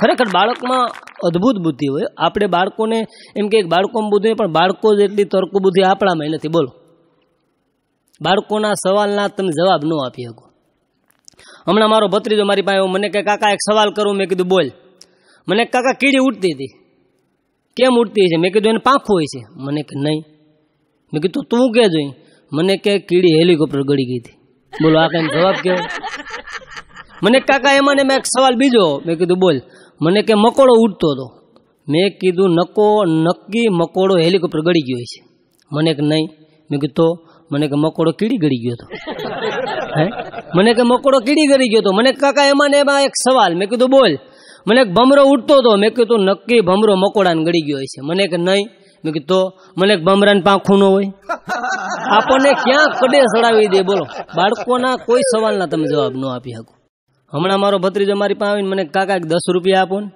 ખરેખર બાળકમાં અદભુત બુદ્ધિ હોય આપણે બાળકોને એમ કે બાળકોમાં બુદ્ધિ પણ બાળકો જેટલી તર્ક બુદ્ધિ આપણામાં નથી બોલો બાળકોના સવાલના તમે જવાબ ન આપી શકો હમણાં મારો ભત્રીજો મારી પાસે મને કે કાકા એક સવાલ કરું મેં કીધું બોલ મને કાકા કીડી ઉડતી હતી કેમ ઉડતી છે મેં કીધું એને પાંખું હોય છે મને કે નહીં મેં કીધું તું કે જોઈ મને કે કીડી હેલિકોપ્ટર ગળી ગઈ હતી બોલો આ કાંઈ જવાબ કેવો મને કાકા એમાં મેં એક સવાલ બીજો મેં કીધું બોલ મને કે મકોડો ઉડતો હતો મેં કીધું નકો નક્કી મકોડો હેલિકોપ્ટર ગળી ગયો છે મને કે નહીં મેં કીધું મને કે મકોડો કીડી ગળી ગયો હતો હે મને કે મકોડો કીડી ગળી ગયો હતો મને કાકા એમાં ને એમાં એક સવાલ મેં કીધું બોલ મને એક ભમરો ઉડતો હતો મેં કીધું નક્કી ભમરો મકોડાને ગળી ગયો છે મને કે નહીં મેં કીધું મને એક ભમરાને પાંખું ન હોય આપણને ક્યાં કડે સડાવી દે બોલો બાળકોના કોઈ સવાલના તમે જવાબ ન આપી શકો હમણાં મારો ભત્રીજો મારી પાસે આવીને મને કાકા દસ રૂપિયા આપો ને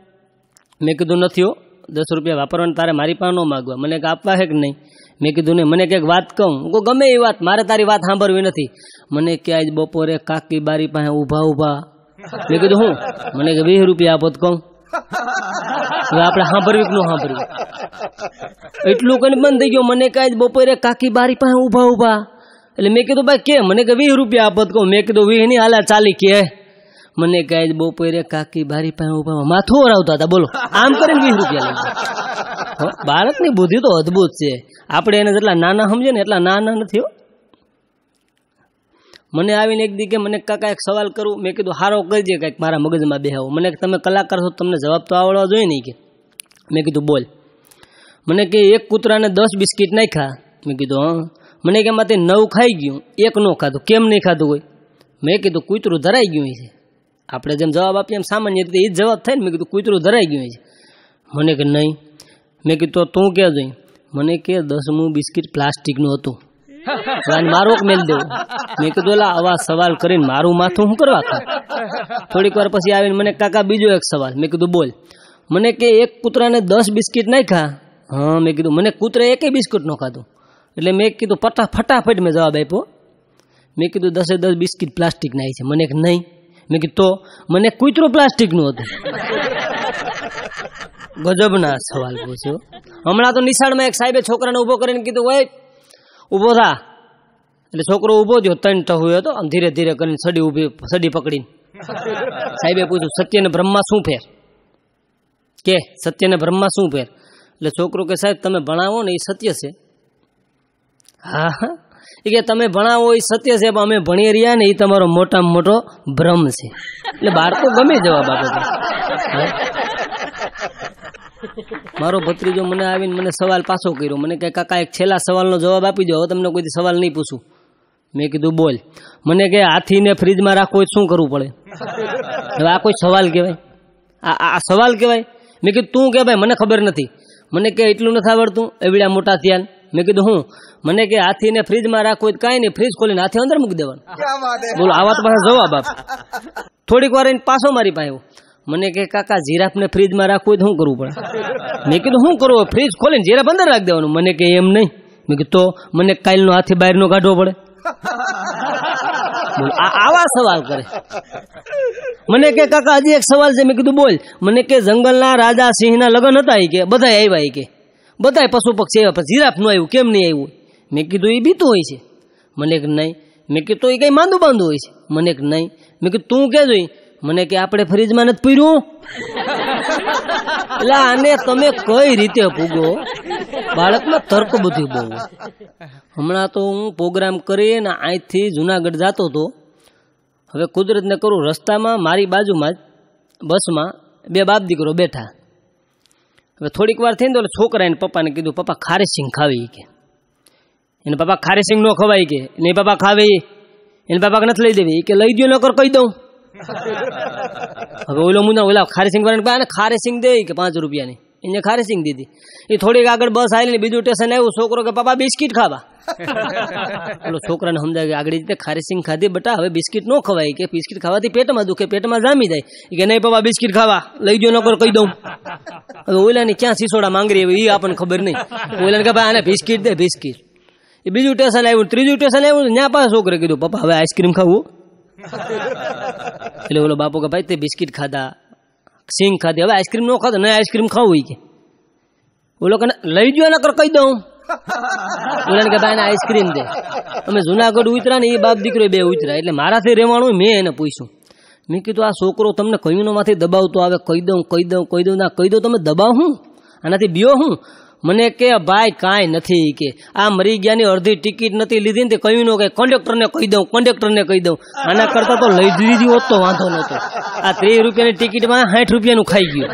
મેં કીધું નથી હો દસ રૂપિયા વાપરવાને તારે મારી પાસે ન માગવા મને આપવા છે કે નહીં મેં કીધું નહીં મને કંઈક વાત કહું હું ગમે એ વાત મારે તારી વાત સાંભળવી નથી મને કે આજ બપોરે કાકી બારી પાસે ઊભા ઊભા મેં કીધું હું મને કે વીસ રૂપિયા આપો તો કહું હવે આપણે સાંભળવી કે ન સાંભળવું એટલું કઈ બંધ થઈ ગયું મને કાંઈ બપોરે કાકી બારી પાસે ઊભા ઊભા એટલે મેં કીધું ભાઈ કે મને કે વીસ રૂપિયા આપત કહું મેં કીધું વીસ નહીં હાલા ચાલી કે મને કાંઈ બપોરે કાકી બારી પાસે ઉભા માથું ઓરાવતા હતા બોલો આમ કરીને વીસ રૂપિયા લઈ બાળકની બુદ્ધિ તો અદભુત છે આપણે એને જેટલા નાના સમજે ને એટલા નાના નથી હો મને આવીને એક દી કે મને કાકા એક સવાલ કરું મેં કીધું હારો કરજે કાંઈક મારા મગજમાં બેહાવો મને તમે કલાકાર છો તમને જવાબ તો આવડવા જોઈએ નહીં કે મેં કીધું બોલ મને કે એક કૂતરાને દસ બિસ્કિટ ખા મેં કીધું હં મને કે એમાંથી નવ ખાઈ ગયું એક ન ખાધું કેમ નહીં ખાધું હોય મેં કીધું કૂતરું ધરાઈ ગયું છે આપણે જેમ જવાબ આપીએ એમ સામાન્ય રીતે એ જ જવાબ થાય ને મેં કીધું કૂતરું ધરાઈ ગયું છે મને કે નહીં મેં કીધું તું કે જોઈ મને કે દસમું બિસ્કીટ પ્લાસ્ટિકનું હતું મારો મેલ દેવું મેં કીધું એલા આવા સવાલ કરીને મારું માથું શું કરવા થોડીક વાર પછી આવીને મને કાકા બીજો એક સવાલ મેં કીધું બોલ મને કે એક કૂતરાને દસ બિસ્કિટ નહીં ખા હા મેં કીધું મને કૂતરે એકેય બિસ્કીટ નો ખાધું એટલે મેં કીધું ફટા ફટાફટ મેં જવાબ આપ્યો મેં કીધું દસે દસ બિસ્કિટ પ્લાસ્ટિક નાખી છે મને નહીં મેં કીધું તો મને કૂતરું પ્લાસ્ટિકનું હતું ગજબના સવાલ પૂછ્યો હમણાં તો નિશાળમાં એક સાહેબે છોકરાને ઊભો કરીને કીધું ઓય ઊભો થા એટલે છોકરો ઊભો થયો ત્રણ ટહુયો હતો આમ ધીરે ધીરે કરીને સડી ઉભી સડી પકડીને સાહેબે પૂછ્યું સત્યને બ્રહ્મા શું ફેર કે સત્યને બ્રહ્મા શું ફેર એટલે છોકરો કે સાહેબ તમે ભણાવો ને એ સત્ય છે હા હા એ કે તમે ભણાવો એ સત્ય છે પણ અમે ભણી રહ્યા ને એ તમારો મોટામાં મોટો ભ્રમ છે એટલે તો ગમે જવાબ આપે મારો ભત્રીજો મને આવીને મને સવાલ પાછો કર્યો મને કે કાકા એક છેલ્લા સવાલનો જવાબ આપી દો હવે તમને કોઈ સવાલ નહીં પૂછું મેં કીધું બોલ મને કે હાથીને ફ્રીજમાં રાખવો શું કરવું પડે હવે આ કોઈ સવાલ કહેવાય આ આ સવાલ કહેવાય મેં કીધું તું કે ભાઈ મને ખબર નથી મને કે એટલું નથી આવડતું એવડ્યા મોટા થયા મેં કીધું હું મને કે હાથીને ફ્રીજમાં રાખો કાંઈ નહીં ફ્રીજ ખોલીને હાથી અંદર મૂકી દેવાનું બોલો આ વાત પાસે જવાબ આપ થોડીક વાર એને પાછો મારી પાસે મને કે કાકા જીરાફ જીરાફને ફ્રીજમાં રાખવું હોય તો શું કરવું પડે મેં કીધું શું કરવું ફ્રીજ ખોલીને જીરાફ અંદર રાખી દેવાનું મને કે એમ નહીં મેં કીધું તો મને કાલનો હાથી બહારનો કાઢવો પડે આવા સવાલ કરે મને કે કાકા હજી એક સવાલ છે મેં કીધું બોલ મને કે જંગલના રાજા સિંહના લગ્ન હતા કે બધા આવ્યા કે બધાય પશુ પક્ષી આવ્યા પણ જીરાફનું આવ્યું કેમ નહીં આવ્યું મેં કીધું એ બીતું હોય છે મને કે નહીં મેં કીધું એ કંઈ માંદું બાંધું હોય છે મને કે નહીં મેં કીધું તું કે જોઈ મને કે આપણે ફ્રીજમાં નથી પીર્યું એટલે આને તમે કઈ રીતે પૂગો બાળકમાં તર્ક બધું બહુ હમણાં તો હું પ્રોગ્રામ કરી ને અહીંથી જુનાગઢ જતો હતો હવે કુદરતને કરું રસ્તામાં મારી બાજુમાં જ બસમાં બે બાપ દીકરો બેઠા હવે થોડીક વાર થઈને તો છોકરા એને પપ્પાને કીધું પપ્પા ખારી સિંગ ખાવી કે એને પપ્પા ખારી સિંગ ન ખવાય કે નહીં પપ્પા ખાવે એને પપ્પા નથી લઈ દેવી કે લઈ દો નકર કહી દઉં હવે ઓલો મુના ઓલા ખારી સિંગ વાળાને ખારી સિંગ દે કે પાંચ રૂપિયાની इन खारे सिंह दीदी એ થોડીક આગળ બસ આવીને બીજું સ્ટેશન આવ્યું છોકરો કે પાપા બિસ્કિટ ખાવા પેલો છોકરાને સમજાય કે આગળ રીતે ખારેસિંગ ખાધી બટા હવે બિસ્કિટ ન ખવાય કે બિસ્કિટ ખાવાથી પેટમાં દુખે પેટમાં જામી જાય કે નહીં પાપા બિસ્કિટ ખાવા લઈ ગયો નકર કહી દઉં હવે ઓલાની ક્યાં સિસોડા માંગરી એવી એ આપણને ખબર નહીં ઓલાને કે ભાઈ આને બિસ્કિટ દે બિસ્કિટ એ બીજું સ્ટેશન આવ્યું ત્રીજું સ્ટેશન આવ્યું ત્યાં પાસે છોકરે કીધું પપ્પા હવે આઈસ્ક્રીમ ખાવું એટલે ઓલો બાપુ કે ભાઈ તે બિસ્કિટ ખાધા સિંગ ખાધી હવે આઈસ્ક્રીમ ન ખાતો નહીં આઈસ્ક્રીમ ખાવું કે ઓલો કે લઈ ગયો નકર કહી દઉં બોલે કે ભાઈ આઈસ્ક્રીમ દે અમે જુનાગઢ ઉતરા ને એ બાપ દીકરો બે ઉતરા એટલે મારાથી રહેવાનું મેં એને પૂછ્યું મેં કીધું આ છોકરો તમને કહ્યું કયુનોમાંથી દબાવતો આવે કહી દઉં કહી દઉં કહી દઉં ના કહી દઉં તમે દબાવ હું આનાથી બીઓ હું મને કે ભાઈ કાંઈ નથી કે આ મરી ગયાની અડધી ટિકિટ નથી લીધી ને તે ન કે કંડક્ટરને કહી દઉં કંડક્ટરને કહી દઉં આના કરતા તો લઈ દીધી હોત તો વાંધો નહોતો આ ત્રીસ રૂપિયાની ટિકિટમાં સાઠ રૂપિયાનું ખાઈ ગયું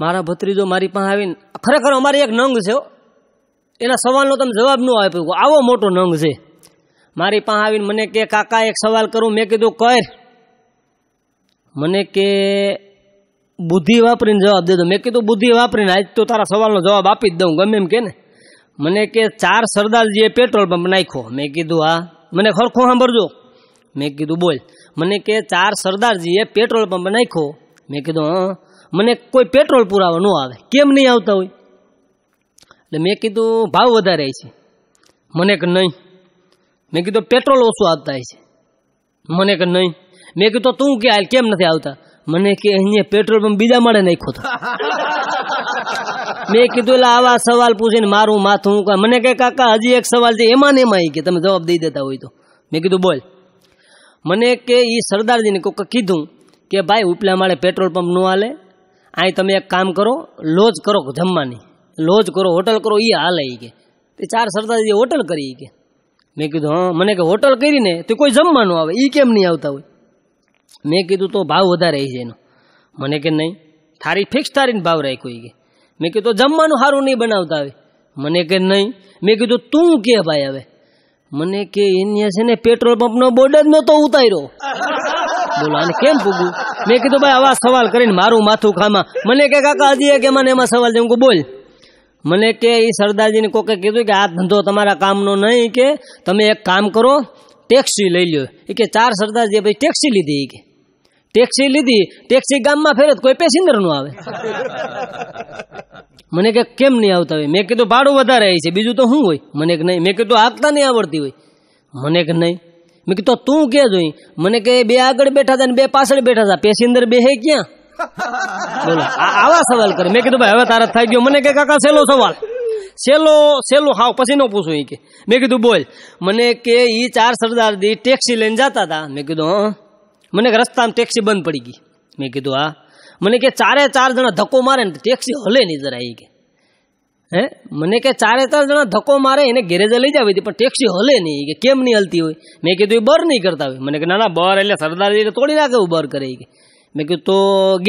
મારા ભત્રીજો મારી પાસે આવીને ખરેખર અમારે એક નંગ છે એના સવાલનો તમે જવાબ ન આપ્યો આવો મોટો નંગ છે મારી પાસે આવીને મને કે કાકા એક સવાલ કરું મેં કીધું કર મને કે બુદ્ધિ વાપરીને જવાબ દેતો મેં કીધું બુદ્ધિ વાપરીને આજ તો તારા સવાલનો જવાબ આપી જ દઉં ગમે એમ કે ને મને કે ચાર સરદારજીએ પેટ્રોલ પંપ નાખ્યો મેં કીધું હા મને ખરખો સાંભળજો મેં કીધું બોલ મને કે ચાર સરદારજીએ પેટ્રોલ પંપ નાખ્યો મેં કીધું હા મને કોઈ પેટ્રોલ પુરાવો ન આવે કેમ નહીં આવતા હોય એટલે મેં કીધું ભાવ વધારે છે મને કે નહીં મેં કીધું પેટ્રોલ ઓછું આપતા છે મને કે નહીં મેં કીધું તું કે હાલ કેમ નથી આવતા મને કે અહીંયા પેટ્રોલ પંપ બીજા માળે નાખો તો મેં કીધું એટલે આવા સવાલ પૂછીને મારું માથું મને કે કાકા હજી એક સવાલ છે એમાં ને એમાં કે તમે જવાબ દઈ દેતા હોય તો મેં કીધું બોલ મને કે એ સરદારજીને કોક કીધું કે ભાઈ ઉપલા માળે પેટ્રોલ પંપ ન હાલે અહીં તમે એક કામ કરો લોજ કરો જમવાની લોજ કરો હોટલ કરો એ હાલે કે તે ચાર સરદારજીએ હોટલ કરી કે મેં કીધું હા મને કે હોટલ કરીને તે કોઈ જમવાનું આવે એ કેમ નહીં આવતા હોય મેં કીધું તો ભાવ વધારે છે એનો મને કે નહીં થારી ફિક્સ થારીને ભાવ કોઈ કે મેં કીધું જમવાનું સારું નહીં બનાવતા હવે મને કે નહીં મેં કીધું તું કે ભાઈ હવે મને કે એને છે ને પેટ્રોલ પંપનો બોર્ડર નહોતો ઉતાર્યો બોલો આને કેમ પૂગું મેં કીધું ભાઈ આવા સવાલ કરીને મારું માથું ખામાં મને કે કાકા હજી કે મને એમાં સવાલ જેમ બોલ મને કે એ સરદારજીને કોકે કીધું કે આ ધંધો તમારા કામનો નહીં કે તમે એક કામ કરો ટેક્સી લઈ લ્યો એ કે ચાર સરદારજી ભાઈ ટેક્સી લીધી કે ટેક્સી લીધી ટેક્સી ગામમાં ફેરત કોઈ પેસેન્જર નું આવે મને કે કેમ નહીં આવતા હોય મેં કીધું ભાડું વધારે છે બીજું તો શું હોય મને કે નહીં મેં કીધું આગતા નહીં આવડતી હોય મને કે નહીં મેં કીધું તું કે જોઈ મને કે બે આગળ બેઠા હતા ને બે પાછળ બેઠા હતા પેસેન્જર બે હે ક્યાં બોલો આવા સવાલ કરે મેં કીધું ભાઈ હવે તારા થઈ ગયો મને કે કાકા સેલો સવાલ સેલો સેલો હાવ પછી નો પૂછું એ કે મેં કીધું બોલ મને કે એ ચાર સરદાર દી ટેક્સી લઈને જતા હતા મેં કીધું હા મને કે રસ્તામાં ટેક્સી બંધ પડી ગઈ મેં કીધું હા મને કે ચારે ચાર જણા ધક્કો મારે ને ટેક્સી હલે નહીં જરા એ કે હે મને કે ચારે ચાર જણા ધક્કો મારે એને ગેરેજે લઈ જાવી હતી પણ ટેક્સી હલે નહીં કે કેમ નહીં હલતી હોય મેં કીધું એ બર નહીં કરતા હોય મને કે ના ના બર એટલે સરદારજી તોડી રાખે એવું બર કરે કે મેં કીધું તો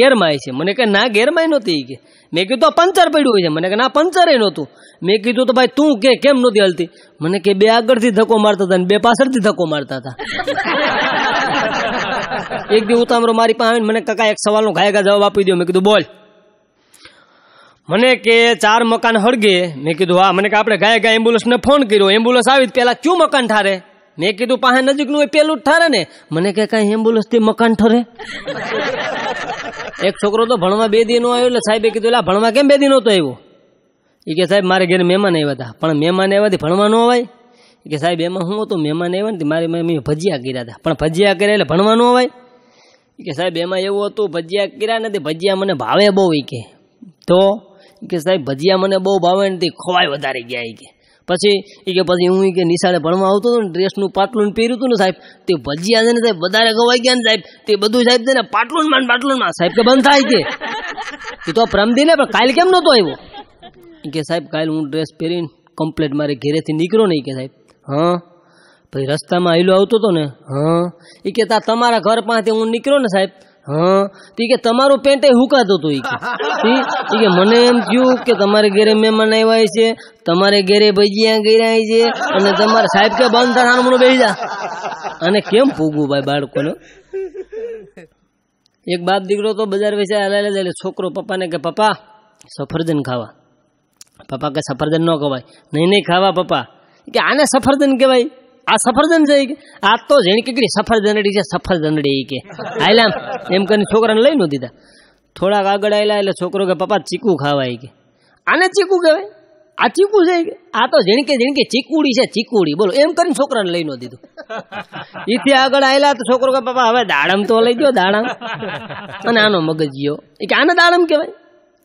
ગેરમાય છે મને કે ના ગેરમાય નહોતી કે મેં કીધું તો પંચર પડ્યું હોય છે મને કે ના પંચર એ નહોતું મેં કીધું તો ભાઈ તું કે કેમ નહોતી હલતી મને કે બે આગળથી ધક્કો મારતા હતા ને બે પાછળથી ધક્કો મારતા હતા એક દી ઉતામરો મારી પાસે આવીને મને કાકા એક સવાલનો ગાયકા જવાબ આપી દો મેં કીધું બોલ મને કે ચાર મકાન હળગે મેં કીધું હા મને કે આપણે ગાયગા એમ્બ્યુલન્સને ફોન કર્યો એમ્બ્યુલન્સ આવી પહેલાં ક્યું મકાન ઠારે મેં કીધું પાસે નજીકનું એ પેલું જ ઠારે ને મને કે કાંઈ એમ્બ્યુલન્સથી મકાન ઠરે એક છોકરો તો ભણવા બે દી નો આવ્યો એટલે સાહેબે કીધું એટલે ભણવા કેમ બે દી નહોતો આવ્યો એ કે સાહેબ મારે ઘેર મહેમાન આવ્યા હતા પણ મહેમાન આવ્યાથી ભણવા ન અવાય કે સાહેબ એમાં હું હતું મહેમાન આવ્યા ને મારી મેં ભજીયા કર્યા હતા પણ ભજીયા કર્યા એટલે ભણવાનું હોય કે સાહેબ એમાં એવું હતું ભજીયા કર્યા નથી ભજીયા મને ભાવે બહુ એ કે તો કે સાહેબ ભજીયા મને બહુ ભાવે નથી ખોવાય વધારે ગયા એ કે પછી એ કે પછી હું કે નિશાળે ભણવા આવતો હતો ને ડ્રેસનું પાટલું પહેર્યું હતું ને સાહેબ તે ભજીયા છે ને સાહેબ વધારે ખવાઈ ગયા ને સાહેબ તે બધું સાહેબ છે ને પાટલુંમાં પાટલુંમાં સાહેબ કે બંધ થાય કે એ તો પ્રમદી ને પણ કાલ કેમ નહોતો આવ્યો કે સાહેબ કાલ હું ડ્રેસ પહેરીને કમ્પ્લેટ મારે ઘેરેથી નીકળો નહીં કે સાહેબ હા પછી રસ્તામાં આવેલો આવતો હતો ને હા એ કે તમારા ઘર પાસે હું નીકળ્યો ને સાહેબ હા તો કે તમારું પેન્ટે હુકાતું હતું એ કે કે મને એમ થયું કે તમારે ઘેરે મહેમાન આવ્યા છે તમારે ઘેરે ભજીયા ગયા છે અને તમારે સાહેબ કે બંધ થાય હમણાં બેસી જા અને કેમ ભોગવું ભાઈ બાળકોને એક બાપ દીકરો તો બજાર વેચાય હાલે એટલે છોકરો પપ્પાને કે પપ્પા સફરજન ખાવા પપ્પા કે સફરજન ન ખવાય નહીં નહીં ખાવા પપ્પા કે આને સફરજન કહેવાય આ સફરજન છે કે આ તો જેણી કે સફરજનડી છે સફરજનડી કે આયલા એમ કરીને છોકરાને લઈ નો દીધા થોડાક આગળ આવેલા એટલે છોકરો કે પપ્પા ચીકુ ખાવાય કે આને ચીકુ કહેવાય આ ચીકુ છે આ તો જેણકે જેણકે ચીકુડી છે ચીકુડી બોલો એમ કરીને છોકરાને લઈ ન દીધું એથી આગળ આવેલા તો છોકરો કે પપ્પા હવે દાડમ તો લઈ ગયો દાડમ અને આનો મગજ ગયો કે આને દાડમ કહેવાય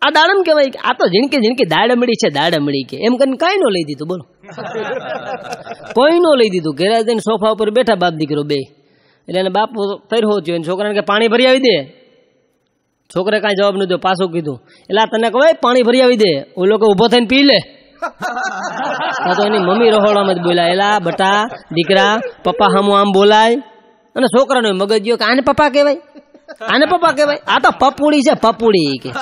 આ દાડમ કહેવાય આ તો જીણકે જીણકે દાડમડી છે દાડમડી કે એમ કરીને કાંઈ ન લઈ દીધું બોલો કોઈનો લઈ દીધું ઘેરા જઈને સોફા ઉપર બેઠા બાપ દીકરો બે એટલે એને બાપ તૈરો થયો અને છોકરાને કે પાણી ભરી આવી દે છોકરે કાંઈ જવાબ ન દો પાછું કીધું એટલે તને કહો પાણી ભરી આવી દે ઓ લોકો ઊભો થઈને પી લે તો એની મમ્મી રહોડામાં જ બોલાય એલા બટા દીકરા પપ્પા હામું આમ બોલાય અને છોકરાનો મગજ ગયો કે આને પપ્પા કહેવાય આને પપ્પા કહેવાય આ તો પપુડી છે પપુડી કે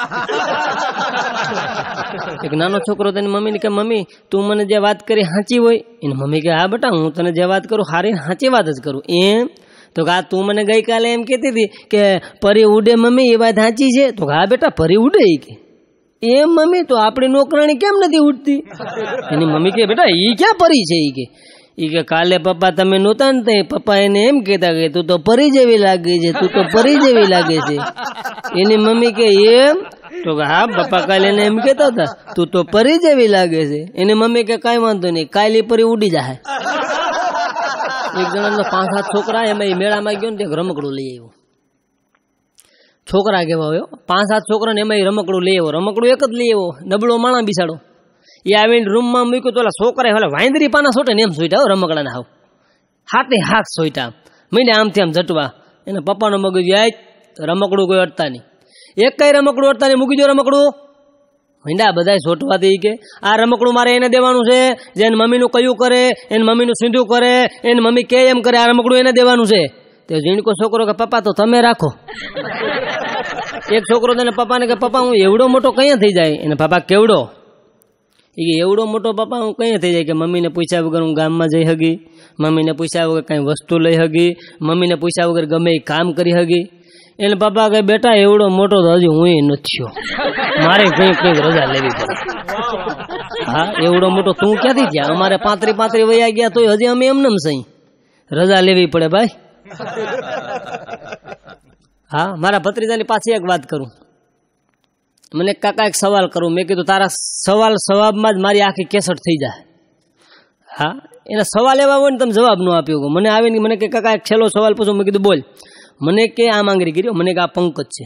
એક નાનો છોકરો તેની મમ્મીને કે મમ્મી તું મને જે વાત કરી હાંચી હોય એને મમ્મી કે હા બેટા હું તને જે વાત કરું હારી હાંચી વાત જ કરું એમ તો કે આ તું મને ગઈકાલે એમ કહેતી હતી કે પરી ઉડે મમ્મી એ વાત સાચી છે તો હા બેટા પરી ઉડે એ કે એમ મમ્મી તો આપણી નોકરાણી કેમ નથી ઉડતી એની મમ્મી કે બેટા એ ક્યાં પરી છે એ કે એ કે કાલે પપ્પા તમે નહોતા ને પપ્પા એને એમ કેતા કે તું તો પરી જેવી લાગે છે તું તો પરી જેવી લાગે છે એની મમ્મી કે એમ તો કે હા પપ્પા કાલે એને એમ કેતા હતા તું તો પરી જેવી લાગે છે એની મમ્મી કે કઈ વાંધો નહીં કાલે પરી ઉડી જાય એક જણાનો પાંચ સાત છોકરા એમાં એ મેળામાં ગયો ને તે રમકડું લઈ આવ્યો છોકરા કેવા આવ્યો પાંચ સાત છોકરાને એમાં રમકડું લઈ આવ્યો રમકડું એક જ લઈ આવ્યો નબળો માણા બિસાડો એ આવીને રૂમમાં મૂક્યું તો ઓલા છોકરા ઓલા વાંદરી પાના સોટે ને એમ સોઈટા રમકડાના હાવ હાથે હાથ સોઈટા મહિને આમથી આમ જટવા એને પપ્પાનો મગજ આજ રમકડું કોઈ અડતા નહીં એક કઈ રમકડું અડતા નહીં મૂકી દો રમકડું મીંડા બધાય સોટવાથી કે આ રમકડું મારે એને દેવાનું છે જેને મમ્મીનું કયું કરે એને મમ્મીનું સીધું કરે એને મમ્મી કે એમ કરે આ રમકડું એને દેવાનું છે તે ઝીણકો છોકરો કે પપ્પા તો તમે રાખો એક છોકરો તેને પપ્પાને કે પપ્પા હું એવડો મોટો કયા થઈ જાય એને પપ્પા કેવડો એ એવડો મોટો પપ્પા હું કંઈ થઈ જાય કે મમ્મીને પૂછ્યા વગર હું ગામમાં જઈ હગી મમ્મીને પૂછ્યા વગર કાંઈ વસ્તુ લઈ હગી મમ્મીને પૂછ્યા વગર ગમે એ કામ કરી હગી એને પપ્પા કહે બેટા એવડો મોટો તો હજી હું નથી મારે કંઈક કંઈક રજા લેવી પડે હા એવડો મોટો તું ક્યાંથી થયા અમારે પાંત્રી પાંત્રી વયા ગયા તો હજી અમે એમને સહી રજા લેવી પડે ભાઈ હા મારા ભત્રીજાની પાછી એક વાત કરું મને કાકા એક સવાલ કરું મેં કીધું તારા સવાલ સવાબમાં જ મારી આખી કેસટ થઈ જાય હા એના સવાલ એવા હોય ને તમે જવાબ ન આપ્યો મને આવે ને મને કે કાકા એક છેલ્લો સવાલ પૂછો મેં કીધું બોલ મને કે આ માંગરી કર્યો મને કે આ પંકજ છે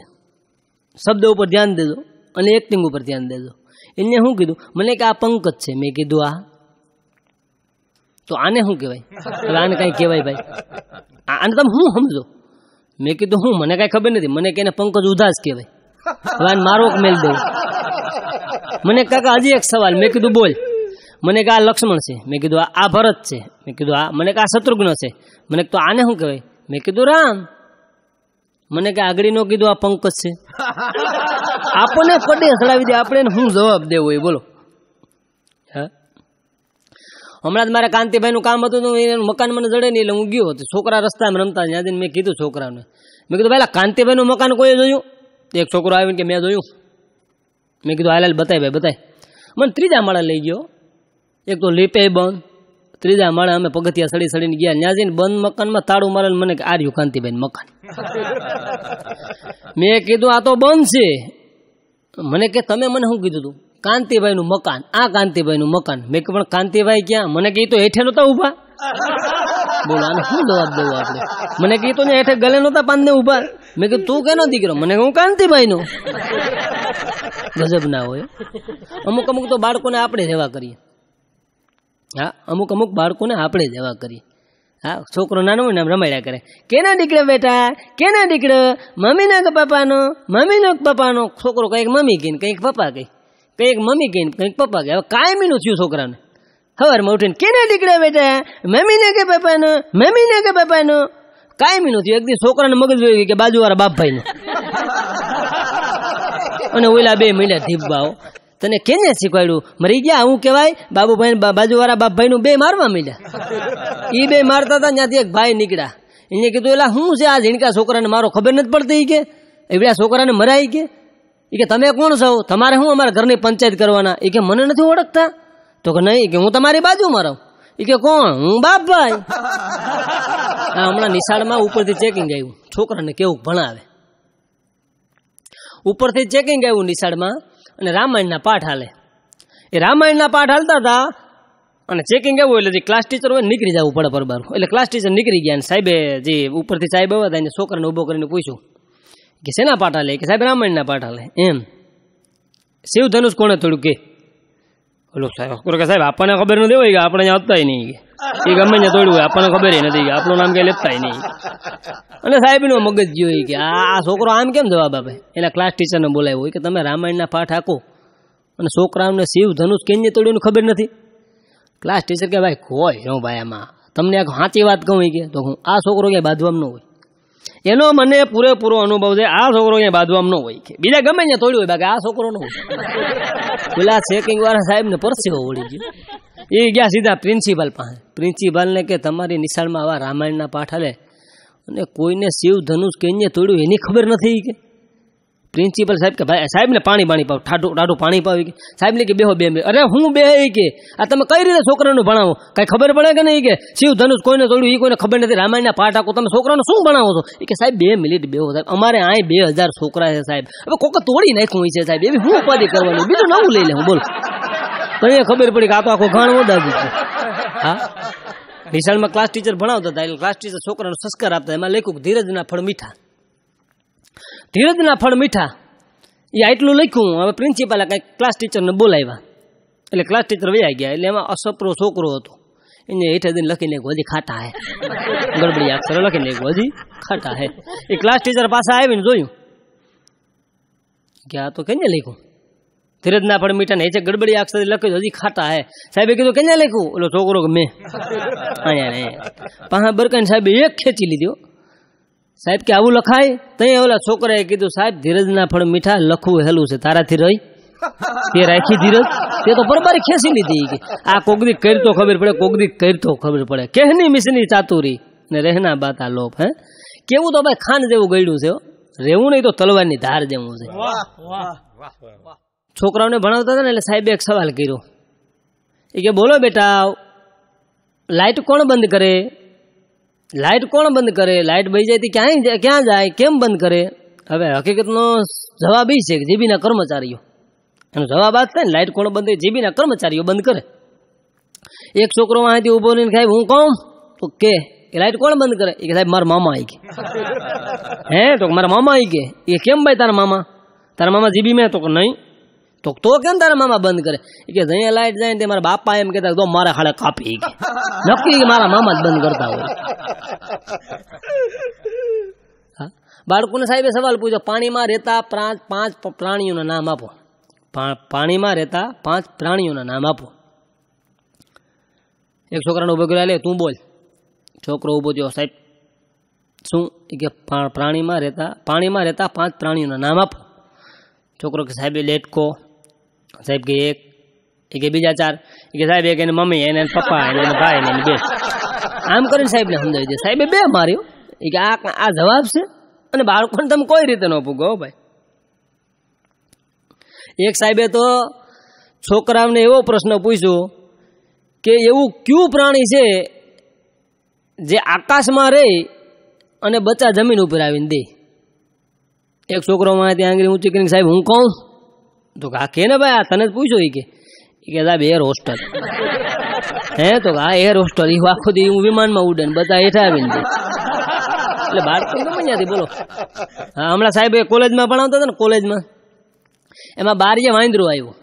શબ્દ ઉપર ધ્યાન દેજો અને એક્ટિંગ ઉપર ધ્યાન દેજો એને શું કીધું મને કે આ પંકજ છે મેં કીધું આ તો આને શું કહેવાય આને કાંઈ કહેવાય ભાઈ આને તમે શું સમજો મેં કીધું હું મને કાંઈ ખબર નથી મને કે એને પંકજ ઉદાસ કહેવાય હવે મારો મેલ દઉં મને કાકા હજી એક સવાલ મેં કીધું બોલ મને કે આ લક્ષ્મણ છે મેં કીધું આ ભરત છે મેં કીધું આ મને કે આ શત્રુઘ્ન છે મને તો આને શું કહેવાય મેં કીધું રામ મને કે આગળીનો કીધું આ પંકજ છે આપણને પડે ચડાવી દે આપણે શું જવાબ દેવો એ બોલો હમણાં જ મારા કાંતિભાઈનું કામ હતું તો એનું મકાન મને જડે નહીં એટલે હું ગયો હતો છોકરા રસ્તામાં રમતા જ્યાં મેં કીધું છોકરાને મેં કીધું ભાઈ કાંતિભાઈનું મકાન કોઈ જોયું એક છોકરો આવ્યો કે મેં જોયું મેં કીધું હાલ હાલ બતાય ભાઈ બતાય મને ત્રીજા માળા લઈ ગયો એક તો લીપે બંધ ત્રીજા માળે અમે પગથિયા સડી સડીને ગયા ત્યાં જઈને બંધ મકાનમાં તાળું મારે મને કે આર્યું કાંતિબેન મકાન મેં કીધું આ તો બંધ છે મને કે તમે મને શું કીધું તું કાંતિભાઈનું મકાન આ કાંતિભાઈનું મકાન મેં કે પણ કાંતિભાઈ ક્યાં મને કે તો હેઠે નહોતા ઊભા બોલો આને શું જવાબ દઉં આપણે મને કીધું ને હેઠે ગલે નહોતા પાંદને ઉભા મેં કીધું તું કેનો દીકરો મને હું કાંતિભાઈનો ગજબ ના હોય અમુક અમુક તો બાળકોને આપણે જેવા કરીએ હા અમુક અમુક બાળકોને આપણે સેવા કરીએ હા છોકરો નાનો હોય ને રમાડ્યા કરે કેના દીકરા બેટા કેના દીકરો મમ્મીના કે પપ્પાનો મમ્મીનો કે પપ્પાનો છોકરો કંઈક મમ્મી કહીને કંઈક પપ્પા કહે કંઈક મમ્મી કહીને કંઈક પપ્પા કહે હવે કાયમીનું થયું છોકરાને સવારમાં ઉઠીને કેના દીકરા બેટા મમ્મીને કે પપ્પાનો મમ્મીને કે પપ્પાનો કાંઈ નથી એક દિવસ છોકરાને મગજ જોઈ કે બાજુવાળા બાપભાઈનો અને ઓલા બે મહિના ધીબ્બાઓ તને કેને શીખવાડ્યું મરી ગયા હું કહેવાય બાબુભાઈ બાજુ બાજુવાળા બાપભાઈનું બે મારવા મળ્યા એ બે મારતા હતા ત્યાંથી એક ભાઈ નીકળ્યા એને કીધું એલા શું છે આ ઝીણકા છોકરાને મારો ખબર નથી પડતી કે એવડા છોકરાને મરાય કે એ કે તમે કોણ છો તમારે શું અમારા ઘરની પંચાયત કરવાના એ કે મને નથી ઓળખતા તો કે નહીં કે હું તમારી બાજુમાં રહું એ કે કોણ હું બાપભાઈ હમણાં નિશાળમાં ઉપરથી ચેકિંગ આવ્યું છોકરાને કેવું ભણાવે ઉપરથી ચેકિંગ આવ્યું નિશાળમાં અને રામાયણના પાઠ હાલે એ રામાયણના પાઠ હાલતા હતા અને ચેકિંગ આવ્યું એટલે જે ક્લાસ ટીચર હોય નીકળી જવું પડે પર બારું એટલે ક્લાસ ટીચર નીકળી ગયા અને સાહેબે જે ઉપરથી સાહેબ આવ્યા હતા એને છોકરાને ઊભો કરીને પૂછ્યું કે શેના પાઠ હાલે કે સાહેબ રામાયણના પાઠ હાલે એમ ધનુષ કોણે થોડું કે ઓલો સાહેબ કરો કે સાહેબ આપણને ખબર નથી હોય કે આપણે અહીંયા આવતા નહીં કે એ ગમે ત્યાં તોડ્યું આપણને ખબર નથી કે આપણું નામ ક્યાંય લેતા નહીં અને સાહેબ સાહેબનો મગજ જોઈ કે આ છોકરો આમ કેમ જવાબ આપે એના ક્લાસ ટીચરને બોલાય હોય કે તમે રામાયણના પાઠ આપો અને છોકરાઓને શિવ ધનુષ કેન્દ્ર તોડ્યું ખબર નથી ક્લાસ ટીચર કે ભાઈ હોય હું ભાઈ આમાં તમને આ સાચી વાત કહું કે તો હું આ છોકરો ક્યાંય બાંધવામાં હોય એનો મને પૂરેપૂરો અનુભવ છે આ છોકરો અહીંયા બાંધવામાં ન હોય કે બીજા ગમે ત્યાં તોડ્યું હોય બાકી આ છોકરો નો હોય પેલા ચેકિંગ વાળા સાહેબને પરસેવો ઓળી ગયો એ ગયા સીધા પ્રિન્સિપાલ પાસે પ્રિન્સિપાલને કે તમારી નિશાળમાં આવા રામાયણના પાઠ હલે અને કોઈને શિવ ધનુષ કહીને તોડ્યું એની ખબર નથી કે પ્રિન્સિપલ સાહેબ કે ભાઈ ને પાણી પાણી પાવ ઠાડું ટાઢું પાણી પાવી કે સાહેબને કે બેહો બે મિનિટ અરે હું બે કે આ તમે કઈ રીતે છોકરાનું ભણાવો કઈ ખબર પડે કે નહીં કે શિવ ધનુષ કોઈને જોડ્યું એ કોઈને ખબર નથી રામાયણના પાઠ આખો તમે છોકરાનું શું ભણાવો છો એ કે સાહેબ બે મિનિટ બેહો સાહેબ અમારે આય બે હજાર છોકરા છે સાહેબ હવે કોક તોડી નાખ્યું છે સાહેબ એવી હું ઉપાધિ કરવાની બીજું નવું લઈ લે હું બોલ તને ખબર પડી કે આ તો આખો ઘાણ ઓદાજી છે હા નિશાળમાં ક્લાસ ટીચર ભણાવતા હતા એટલે ક્લાસ ટીચર છોકરાનો સંસ્કાર આપતા એમાં લખ્યું ધીરજના ફળ મીઠા ધીરજના ફળ મીઠા એ આટલું લખ્યું હવે પ્રિન્સિપાલે કંઈક ક્લાસ ટીચરને બોલાવ્યા એટલે ક્લાસ ટીચર વયા ગયા એટલે એમાં અસપરો છોકરો હતો એને હેઠે દિન લખીને ગોજી ખાતા હે ગડબડી અક્ષર લખીને હજી ખાતા હે એ ક્લાસ ટીચર પાસે આવીને જોયું કે આ તો કેને લખ્યું ધીરજ ના પણ મીઠા નહીં છે ગડબડી અક્ષર લખ્યું હજી ખાતા હે સાહેબે કીધું કેને લખ્યું ઓલો છોકરો કે મેં અહીંયા પાસે બરકાન સાહેબે એક ખેંચી લીધો સાહેબ કે આવું લખાય તે ઓલા છોકરાએ કીધું સાહેબ ધીરજના ફળ મીઠા લખવું હેલું છે તારાથી રહી તે રાખી ધીરજ તે તો પરબારી ખેંચી લીધી કે આ કોગદી કરતો ખબર પડે કોગદી કરતો ખબર પડે કેહની મિસની ચાતુરી ને રહેના બાતા લોપ હે કેવું તો ભાઈ ખાન જેવું ગયડું છે રહેવું નહીં તો તલવારની ધાર જેવું છે છોકરાઓને ભણાવતા હતા ને એટલે સાહેબે એક સવાલ કર્યો એ કે બોલો બેટા લાઇટ કોણ બંધ કરે લાઇટ કોણ બંધ કરે લાઇટ બહી જાય તે ક્યાંય ક્યાં જાય કેમ બંધ કરે હવે હકીકતનો જવાબ એ છે કે જીબીના કર્મચારીઓ એનો જવાબ આ થાય ને લાઇટ કોણ બંધ જીબીના કર્મચારીઓ બંધ કરે એક છોકરો અહીંથી ઊભો રહીને સાહેબ હું કહું તો કે લાઇટ કોણ બંધ કરે એ કે સાહેબ મારા મામા આવી કે હે તો મારા મામા આવી કે એ કેમ ભાઈ તારા મામા તારા મામા જીબી મેં તો કે નહીં તો તો કેમ તારા મામા બંધ કરે કે જઈએ લાઇટ જાય ને મારા બાપા એમ કહેતા તો મારા હાડે કાપી નક્કી મારા મામા જ બંધ કરતા હોય બાળકોને સાહેબે સવાલ પૂછ્યો પાણીમાં રહેતા પાંચ પ્રાણીઓના નામ આપો પાણીમાં રહેતા પાંચ પ્રાણીઓના નામ આપો એક છોકરાનો ઉભો કર્યો લે તું બોલ છોકરો ઊભો થયો સાહેબ શું કે પ્રાણીમાં રહેતા પાણીમાં રહેતા પાંચ પ્રાણીઓના નામ આપો છોકરો કે સાહેબ લેટકો સાહેબ કે એક એ કે બીજા ચાર એ કે સાહેબ એક એને મમ્મી એને પપ્પા એને ભાઈ એને બેસ આમ કરીને સાહેબને સમજાવી દે સાહેબે બે માર્યો એ કે આ આ જવાબ છે અને બાળકોને તમે કોઈ રીતે ન ભૂગો ભાઈ એક સાહેબે તો છોકરાઓને એવો પ્રશ્ન પૂછ્યો કે એવું કયું પ્રાણી છે જે આકાશમાં રહે અને બચ્ચા જમીન ઉપર આવીને દે એક છોકરો મારે ત્યાં આંગળી ઊંચી કરીને સાહેબ હું કહું તો કે હા કે ને ભાઈ આ તને જ પૂછ્યો એ કે સાહેબ એર હોસ્ટેલ હે તો આ એર હોસ્ટેલ એ આખો દી હું વિમાનમાં ઉડન બધા હેઠા આવીને એટલે બાળકો ગમે બોલો હા હમણાં સાહેબ એ કોલેજમાં ભણાવતા હતા ને કોલેજમાં એમાં બારીએ વાંદરો આવ્યો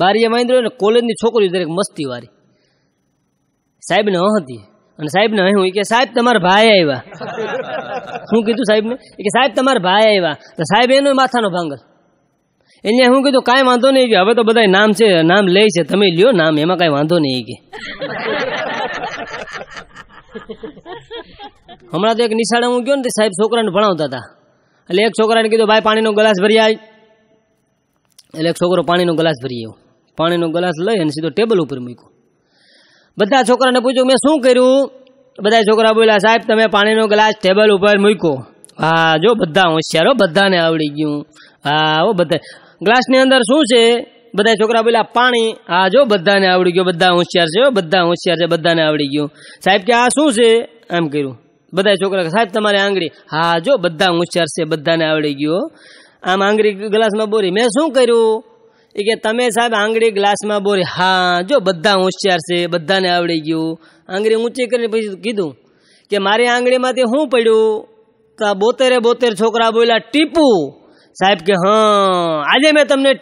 બારીએ વાંદરો ને કોલેજની છોકરી દરેક મસ્તી વાળી સાહેબને હતી અને સાહેબને હું કે સાહેબ તમારા ભાઈ આવ્યા શું કીધું સાહેબને કે સાહેબ તમારા ભાઈ આવ્યા તો સાહેબ એનો માથાનો ભાંગલ એને હું કીધું કાંઈ વાંધો નહીં હવે તો બધા નામ છે નામ લે છે તમે લ્યો નામ એમાં કાંઈ વાંધો નહીં કે હમણાં તો એક નિશાળે હું ગયો ને સાહેબ છોકરાને ભણાવતા હતા એટલે એક છોકરાને કીધું ભાઈ પાણીનો ગ્લાસ ભરી આવી એટલે એક છોકરો પાણીનો ગ્લાસ ભરી આવ્યો પાણીનો ગ્લાસ લઈ અને સીધો ટેબલ ઉપર મૂક્યો બધા છોકરાને પૂછ્યું મેં શું કર્યું બધા છોકરા બોલ્યા સાહેબ તમે પાણીનો ગ્લાસ ટેબલ ઉપર મૂક્યો હા જો બધા હોશિયારો બધાને આવડી ગયું હા ઓ બધા ગ્લાસ ની અંદર શું છે બધા છોકરા બોલ્યા પાણી આ જો બધાને આવડી ગયો બધા હોશિયાર છે હો બધા હોશિયાર છે બધાને આવડી ગયો સાહેબ કે આ શું છે એમ કર્યું બધા છોકરા કહે સાહેબ તમારી આંગળી આ જો બધા હોશિયાર છે બધાને આવડી ગયો આ માંંગરી ગ્લાસ માં બોરી મે શું કર્યું એ કે તમે સાહેબ આંગળી ગ્લાસ માં બોરી હા જો બધા હોશિયાર છે બધાને આવડી ગયો આંગળી ઊંચી કરીને પછી કીધું કે મારી આંગળી માં દે શું પડ્યું તો 72 72 છોકરા બોલ્યા ટીપુ સાહેબ કે હા આજે મેં તમને